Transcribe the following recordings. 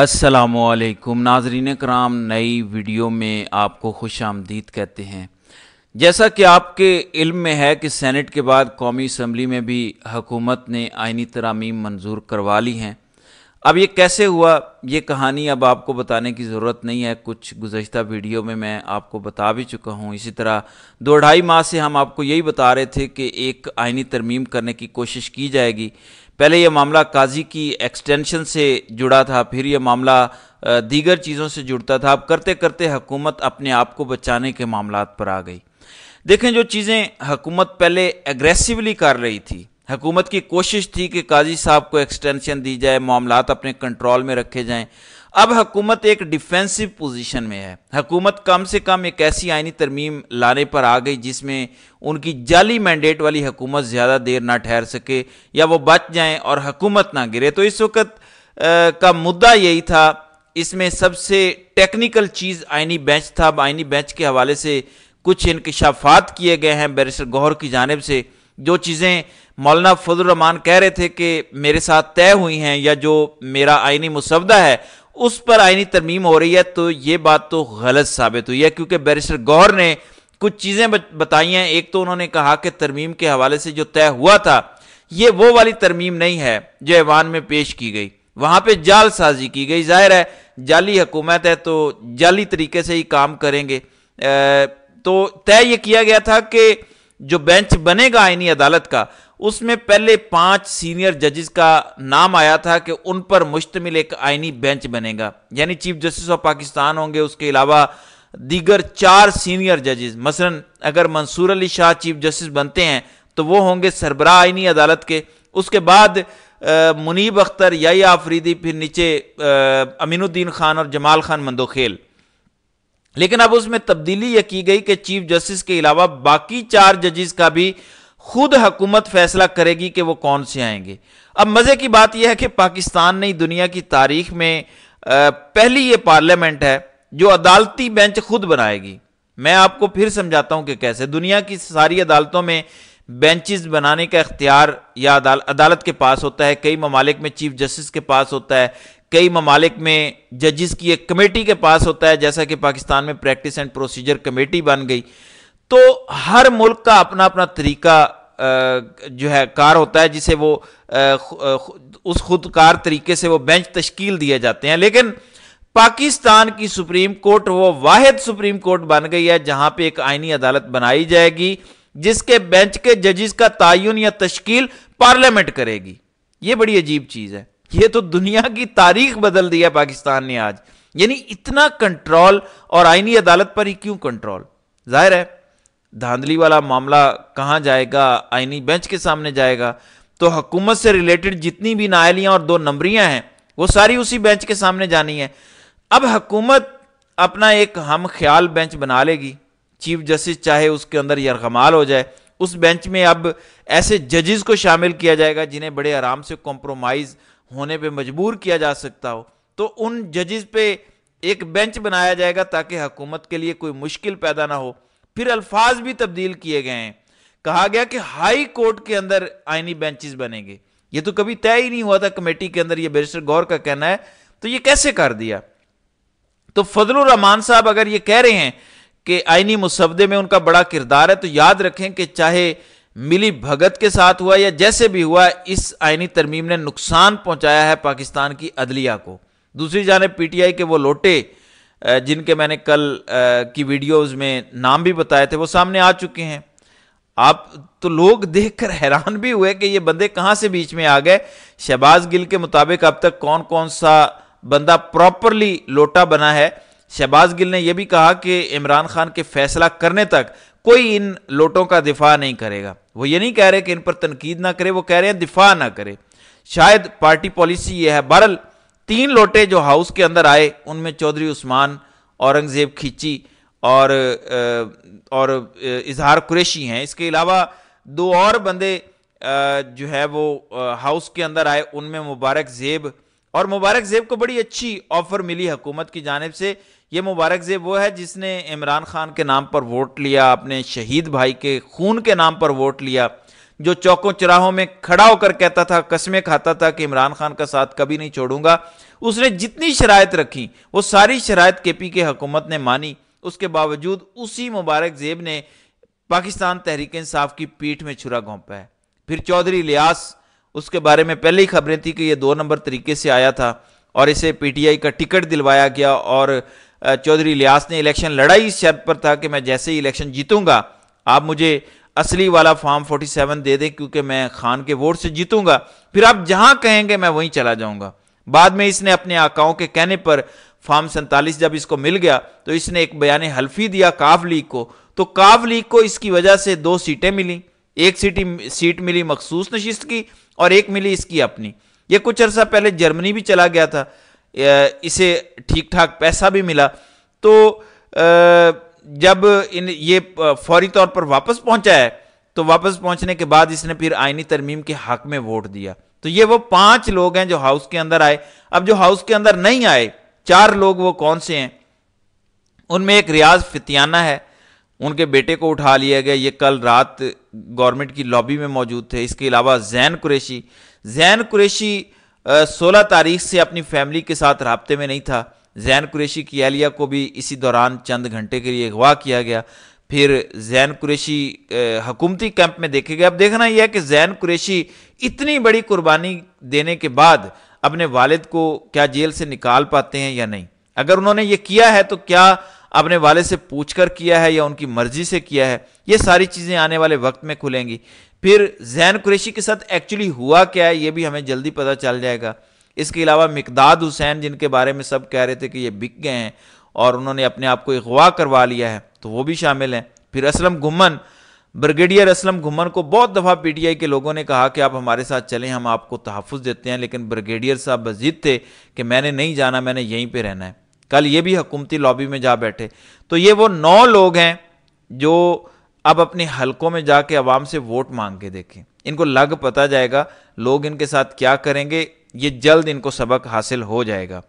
असलकुम नाजरीन कराम नई वीडियो में आपको खुश आमदीद कहते हैं जैसा कि आपके इल्म में है कि सेनेट के बाद कौमी असम्बली में भी हकूमत ने आइनी तरामीम मंजूर करवा ली हैं अब ये कैसे हुआ ये कहानी अब आपको बताने की ज़रूरत नहीं है कुछ गुजशत वीडियो में मैं आपको बता भी चुका हूँ इसी तरह दो ढाई माह से हम आपको यही बता रहे थे कि एक आइनी तरमीम करने की कोशिश की जाएगी पहले यह मामला काजी की एक्सटेंशन से जुड़ा था फिर यह मामला दीगर चीज़ों से जुड़ता था अब करते करते हुकूमत अपने आप को बचाने के मामला पर आ गई देखें जो चीज़ें हकूमत पहले एग्रेसिवली कर रही थी हकूमत की कोशिश थी कि काजी साहब को एक्सटेंशन दी जाए मामला अपने कंट्रोल में रखे जाएं अब हकूमत एक डिफेंसिव पोजीशन में है हकूमत कम से कम एक ऐसी आइनी तरमीम लाने पर आ गई जिसमें उनकी जाली मैंडेट वाली हकूमत ज़्यादा देर ना ठहर सके या वो बच जाएं और हकूमत ना गिरे तो इस वक्त का मुद्दा यही था इसमें सबसे टेक्निकल चीज़ आइनी बेंच था अब आइनी बेंच के हवाले से कुछ इनकशाफात किए गए हैं बैरिस्टर गौहर की जानब से जो चीज़ें मौलाना फजलरहमान कह रहे थे कि मेरे साथ तय हुई हैं या जो मेरा आइनी मुसवदा है उस पर आईनी तरमीम हो रही है तो ये बात तो गलत साबित हुई है क्योंकि बैरिस्टर गौर ने कुछ चीज़ें बताई हैं एक तो उन्होंने कहा कि तरमीम के हवाले से जो तय हुआ था ये वो वाली तरमीम नहीं है जो ऐवान में पेश की गई वहां पे जाल साजी की गई जाहिर है जाली हुकूमत है तो जाली तरीके से ही काम करेंगे तो तय ये किया गया था कि जो बेंच बनेगा आइनी अदालत का उसमें पहले पांच सीनियर जजेस का नाम आया था कि उन पर मुश्तमिल एक आईनी बेंच बनेगा यानी चीफ जस्टिस ऑफ पाकिस्तान होंगे उसके अलावा दीगर चार सीनियर जजेस मसलन अगर मंसूर अली शाह चीफ जस्टिस बनते हैं तो वो होंगे सरबराह आइनी अदालत के उसके बाद मुनीब अख्तर या आफरीदी फिर नीचे अमीनुद्दीन खान और जमाल खान मंदोखेल लेकिन अब उसमें तब्दीली यह की गई कि चीफ जस्टिस के अलावा बाकी चार जजेस का भी खुद हकूमत फैसला करेगी कि वो कौन से आएंगे अब मज़े की बात यह है कि पाकिस्तान ने दुनिया की तारीख में पहली ये पार्लियामेंट है जो अदालती बेंच खुद बनाएगी मैं आपको फिर समझाता हूं कि कैसे दुनिया की सारी अदालतों में बेंचेस बनाने का इख्तियार या अदाल, अदालत के पास होता है कई ममालिक में चीफ जस्टिस के पास होता है कई ममालिक में जजिस की एक कमेटी के पास होता है जैसा कि पाकिस्तान में प्रैक्टिस एंड प्रोसीजर कमेटी बन गई तो हर मुल्क का अपना अपना तरीका जो है कार होता है जिसे वो उस खुदकार तरीके से वो बेंच तश्कील दिए जाते हैं लेकिन पाकिस्तान की सुप्रीम कोर्ट वो वाहिद सुप्रीम कोर्ट बन गई है जहां पे एक आइनी अदालत बनाई जाएगी जिसके बेंच के जजिस का तयन या तश्कील पार्लियामेंट करेगी ये बड़ी अजीब चीज है ये तो दुनिया की तारीख बदल दी है पाकिस्तान ने आज यानी इतना कंट्रोल और आइनी अदालत पर ही क्यों कंट्रोल जाहिर है धांधली वाला मामला कहाँ जाएगा आईनी बेंच के सामने जाएगा तो हुकूमत से रिलेटेड जितनी भी नायलियाँ और दो नंबरियाँ हैं वो सारी उसी बेंच के सामने जानी है अब हुकूमत अपना एक हम ख्याल बेंच बना लेगी चीफ जस्टिस चाहे उसके अंदर यरगमाल हो जाए उस बेंच में अब ऐसे जजेस को शामिल किया जाएगा जिन्हें बड़े आराम से कॉम्प्रोमाइज़ होने पे मजबूर किया जा सकता हो तो उन जजेस पे एक बेंच बनाया जाएगा ताकि हुकूमत के लिए कोई मुश्किल पैदा ना हो फिर अल्फाज भी तब्दील किए गए हैं कहा गया कि हाई कोर्ट के अंदर आईनी बेंचेस बनेंगे ये तो कभी तय ही नहीं हुआ था कमेटी के अंदर ये बैरिस्टर गौर का कहना है तो ये कैसे कर दिया तो फजल रहमान साहब अगर ये कह रहे हैं कि आइनी मुसवदे में उनका बड़ा किरदार है तो याद रखें कि चाहे मिली भगत के साथ हुआ या जैसे भी हुआ इस आइनी तरमीम ने नुकसान पहुंचाया है पाकिस्तान की अदलिया को दूसरी जाने पीटीआई के वो लोटे जिनके मैंने कल की वीडियोस में नाम भी बताए थे वो सामने आ चुके हैं आप तो लोग देखकर हैरान भी हुए कि ये बंदे कहाँ से बीच में आ गए शहबाज गिल के मुताबिक अब तक कौन कौन सा बंदा प्रॉपरली लोटा बना है शहबाज गिल ने यह भी कहा कि इमरान खान के फैसला करने तक कोई इन लोटों का दिफा नहीं करेगा वो ये नहीं कह रहे कि इन पर तनकीद ना करे वो कह रहे हैं दिफा ना करे शायद पार्टी पॉलिसी यह है बहरल तीन लोटे जो हाउस के अंदर आए उनमें चौधरी उस्मान औरंगज़ेब खींची और और इजहार कुरेशी हैं इसके अलावा दो और बंदे जो है वो हाउस के अंदर आए उनमें मुबारक जेब और मुबारक जेब को बड़ी अच्छी ऑफर मिली हुकूमत की जानब से ये मुबारक जेब वो है जिसने इमरान खान के नाम पर वोट लिया अपने शहीद भाई के खून के नाम पर वोट लिया जो चौकों चराहों में खड़ा होकर कहता था कस्में खाता था कि इमरान खान का साथ कभी नहीं छोड़ूंगा उसने जितनी शरायत रखी वो सारी शरायत केपी के हुकूमत ने मानी उसके बावजूद उसी मुबारक जेब ने पाकिस्तान तहरीक इंसाफ की पीठ में छुरा घोंपा है फिर चौधरी लियास उसके बारे में पहले ही खबरें थी कि यह दो नंबर तरीके से आया था और इसे पीटीआई का टिकट दिलवाया गया और चौधरी लियास ने इलेक्शन लड़ाई इस शर्त पर था कि मैं जैसे ही इलेक्शन जीतूंगा आप मुझे असली वाला फॉर्म 47 दे दें क्योंकि मैं खान के वोट से जीतूंगा फिर आप जहां कहेंगे मैं वहीं चला जाऊंगा बाद में इसने अपने आकाओं के कहने पर फॉर्म सैंतालीस जब इसको मिल गया तो इसने एक बयान हल्फी दिया काफ लीग को तो काफ लीग को इसकी वजह से दो सीटें मिली एक सीटी सीट मिली मखसूस नशिस्त की और एक मिली इसकी अपनी ये कुछ अर्सा पहले जर्मनी भी चला गया था इसे ठीक ठाक पैसा भी मिला तो आ, जब इन ये फौरी तौर पर वापस पहुंचा है तो वापस पहुंचने के बाद इसने फिर आईनी तरमीम के हक में वोट दिया तो ये वो पांच लोग हैं जो हाउस के अंदर आए अब जो हाउस के अंदर नहीं आए चार लोग वो कौन से हैं उनमें एक रियाज फितियाना है उनके बेटे को उठा लिया गया ये कल रात गवर्नमेंट की लॉबी में मौजूद थे इसके अलावा जैन कुरेशी जैन कुरेशी सोलह तारीख से अपनी फैमिली के साथ रबते में नहीं था जैन कुरेशी की एलिया को भी इसी दौरान चंद घंटे के लिए अगवा किया गया फिर जैन कुरेशी हकूमती कैंप में देखे गए अब देखना यह है कि जैन कुरेशी इतनी बड़ी कुर्बानी देने के बाद अपने वालिद को क्या जेल से निकाल पाते हैं या नहीं अगर उन्होंने ये किया है तो क्या अपने वाले से पूछकर किया है या उनकी मर्जी से किया है ये सारी चीज़ें आने वाले वक्त में खुलेंगी फिर जैन कुरेशी के साथ एक्चुअली हुआ क्या है ये भी हमें जल्दी पता चल जाएगा इसके अलावा मकदाद हुसैन जिनके बारे में सब कह रहे थे कि ये बिक गए हैं और उन्होंने अपने आप को अगवा करवा लिया है तो वो भी शामिल हैं फिर असलम घुमन ब्रिगेडियर असलम घुमन को बहुत दफ़ा पीटीआई के लोगों ने कहा कि आप हमारे साथ चलें हम आपको तहफ़ देते हैं लेकिन ब्रिगेडियर साहब मजीद थे कि मैंने नहीं जाना मैंने यहीं पर रहना है कल ये भी हुकूमती लॉबी में जा बैठे तो ये वो नौ लोग हैं जो अब अपने हलकों में जाके आवाम से वोट मांग के देखें इनको लग पता जाएगा लोग इनके साथ क्या करेंगे ये जल्द इनको सबक हासिल हो जाएगा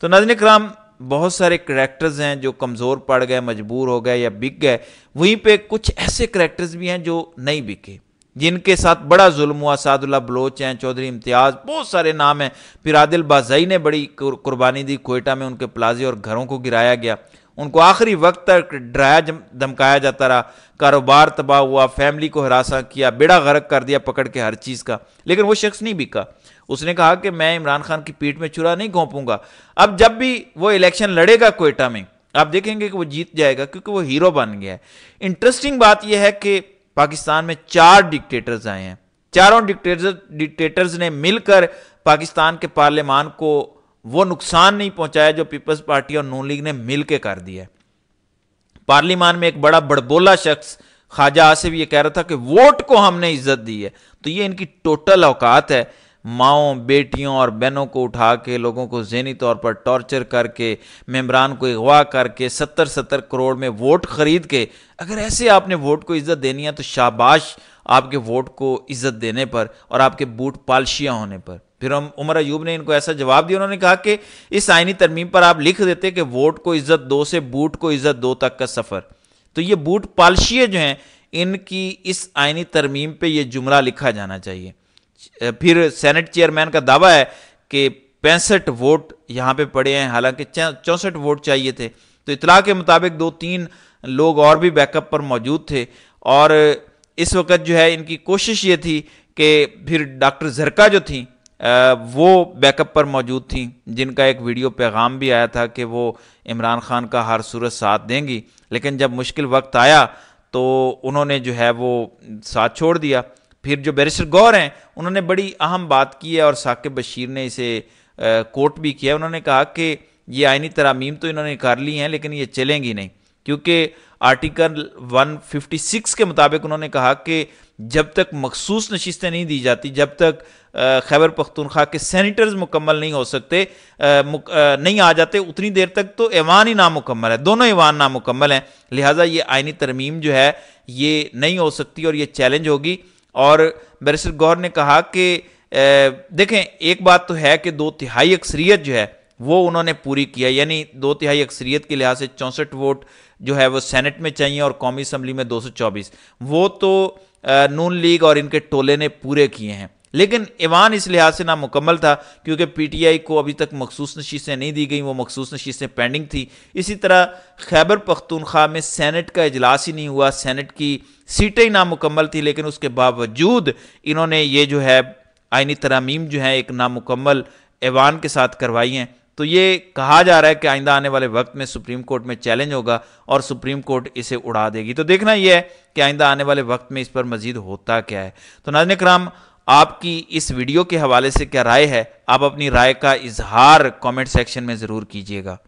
तो नजन कराम बहुत सारे करैक्टर्स हैं जो कमज़ोर पड़ गए मजबूर हो गए या बिक गए वहीं पे कुछ ऐसे करैक्टर्स भी हैं जो नहीं बिके जिनके साथ बड़ा जुल्म हुआ सादुल्ला बलोच हैं चौधरी इम्तियाज़ बहुत सारे नाम हैं फिर आदिल बाजई ने बड़ी कुर्बानी दी कोयटा में उनके प्लाजे और घरों को गिराया गया उनको आखिरी वक्त तक डराया धमकाया जाता रहा कारोबार तबाह हुआ फैमिली को हरासा किया बेड़ा गर्क कर दिया पकड़ के हर चीज़ का लेकिन वो शख्स नहीं बिका उसने कहा कि मैं इमरान खान की पीठ में चुरा नहीं घोंपूंगा अब जब भी वो इलेक्शन लड़ेगा कोयटा में आप देखेंगे कि वो जीत जाएगा क्योंकि वो हीरो बन गया है इंटरेस्टिंग बात यह है कि पाकिस्तान में चार डिक्टेटर्स आए हैं चारों डिक्टेटर्स डिक्टेटर्स ने मिलकर पाकिस्तान के पार्लियामान को वो नुकसान नहीं पहुंचाया जो पीपल्स पार्टी और नून लीग ने मिलकर कर दिया पार्लियामान में एक बड़ा बड़बोला शख्स ख्वाजा आसिफ ये कह रहा था कि वोट को हमने इज्जत दी है तो ये इनकी टोटल औकात है माओ बेटियों और बहनों को उठा के लोगों को जहनी तौर पर टॉर्चर करके मेम्बरान को अगवा करके सत्तर सत्तर करोड़ में वोट खरीद के अगर ऐसे आपने वोट को इज्जत देनी है तो शाबाश आपके वोट को इज्जत देने पर और आपके बूट पालशियाँ होने पर फिर हम उमर अयूब ने इनको ऐसा जवाब दिया उन्होंने कहा कि इस आइनी तरमीम पर आप लिख देते कि वोट को इज्जत दो से बूट को इज्जत दो तक का सफ़र तो ये बूट पालशिए जो हैं इनकी इस आइनी तरमीम पे ये जुमला लिखा जाना चाहिए फिर सेनेट चेयरमैन का दावा है कि पैंसठ वोट यहाँ पे पड़े हैं हालांकि चौंसठ वोट चाहिए थे तो इतला के मुताबिक दो तीन लोग और भी बैकअप पर मौजूद थे और इस वक्त जो है इनकी कोशिश ये थी कि फिर डॉक्टर जरका जो थी वो बैकअप पर मौजूद थी जिनका एक वीडियो पैगाम भी आया था कि वो इमरान खान का हर सूरत साथ देंगी लेकिन जब मुश्किल वक्त आया तो उन्होंने जो है वो साथ छोड़ दिया फिर जो बैरिस्टर गौर हैं उन्होंने बड़ी अहम बात की है और साकिब बशीर ने इसे कोट भी किया उन्होंने कहा कि ये आइनी तरामीम तो इन्होंने कर ली हैं लेकिन ये चलेंगी नहीं क्योंकि आर्टिकल 156 के मुताबिक उन्होंने कहा कि जब तक मखसूस नशस्तें नहीं दी जाती जब तक खैबर पख्तूनख्वा के सैनिटर्स मुकम्मल नहीं हो सकते नहीं आ जाते उतनी देर तक तो ऐवान ही नामुकम्मल है दोनों ऐवान नामुकम्मल हैं लिहाजा ये आइनी तरमीम जो है ये नहीं हो सकती और ये चैलेंज होगी और बैरिस्टर गौर ने कहा कि देखें एक बात तो है कि दो तिहाई अक्सरियत जो है वो उन्होंने पूरी किया यानी दो तिहाई अक्सरियत के लिहाज से चौंसठ वोट जो है वो सेनेट में चाहिए और कौमी असम्बली में चौबीस वो तो नून लीग और इनके टोले ने पूरे किए हैं लेकिन ईवान इस लिहाज से नामुकम्मल था क्योंकि पीटीआई को अभी तक मखसूस नशीसें नहीं दी गई वो मखसूस नशीसें पेंडिंग थी इसी तरह खैबर पख्तूनख्वा में सेनेट का इजलास ही नहीं हुआ सेनेट की सीटें ही नामुकम्मल थी लेकिन उसके बावजूद इन्होंने ये जो है आइनी तरामीम जो है एक नामुकम्मल ईवान के साथ करवाई हैं तो ये कहा जा रहा है कि आइंदा आने वाले वक्त में सुप्रीम कोर्ट में चैलेंज होगा और सुप्रीम कोर्ट इसे उड़ा देगी तो देखना यह है कि आइंदा आने वाले वक्त में इस पर मजीद होता क्या है तो नाजन कराम आपकी इस वीडियो के हवाले से क्या राय है आप अपनी राय का इजहार कमेंट सेक्शन में ज़रूर कीजिएगा